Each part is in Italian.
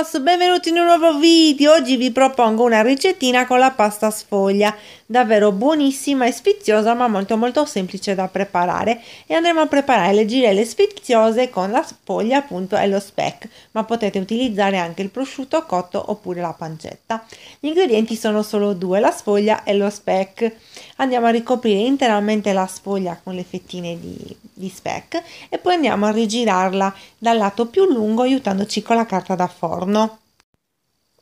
Rosso, benvenuti in un nuovo video! Oggi vi propongo una ricettina con la pasta sfoglia, davvero buonissima e sfiziosa ma molto molto semplice da preparare e andremo a preparare le girelle sfiziose con la sfoglia appunto e lo speck, ma potete utilizzare anche il prosciutto cotto oppure la pancetta. Gli ingredienti sono solo due, la sfoglia e lo speck. Andiamo a ricoprire interamente la sfoglia con le fettine di di spec e poi andiamo a rigirarla dal lato più lungo aiutandoci con la carta da forno.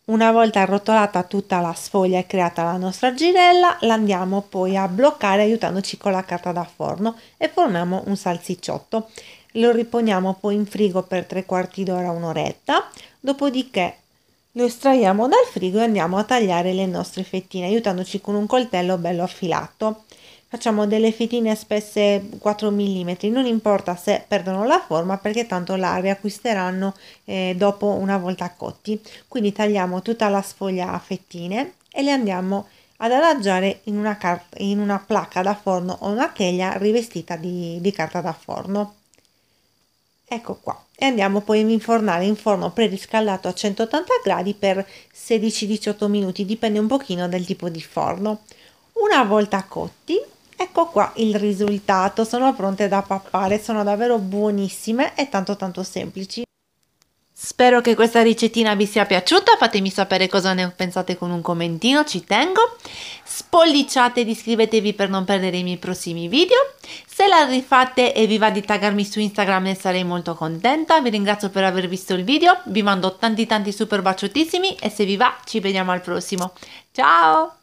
Una volta arrotolata tutta la sfoglia e creata la nostra girella, la andiamo poi a bloccare aiutandoci con la carta da forno e formiamo un salsicciotto. Lo riponiamo poi in frigo per tre quarti d'ora, un'oretta, dopodiché lo estraiamo dal frigo e andiamo a tagliare le nostre fettine aiutandoci con un coltello bello affilato facciamo delle fetine spesse 4 mm, non importa se perdono la forma perché tanto la riacquisteranno eh, dopo una volta cotti. Quindi tagliamo tutta la sfoglia a fettine e le andiamo ad allaggiare in una, carta, in una placca da forno o una teglia rivestita di, di carta da forno. Ecco qua. E andiamo poi a infornare in forno preriscaldato a 180 gradi per 16-18 minuti, dipende un pochino dal tipo di forno. Una volta cotti Ecco qua il risultato, sono pronte da pappare, sono davvero buonissime e tanto tanto semplici. Spero che questa ricettina vi sia piaciuta, fatemi sapere cosa ne pensate con un commentino, ci tengo. Spolliciate ed iscrivetevi per non perdere i miei prossimi video. Se la rifate e vi va di taggarmi su Instagram ne sarei molto contenta. Vi ringrazio per aver visto il video, vi mando tanti tanti super baciotissimi e se vi va ci vediamo al prossimo. Ciao!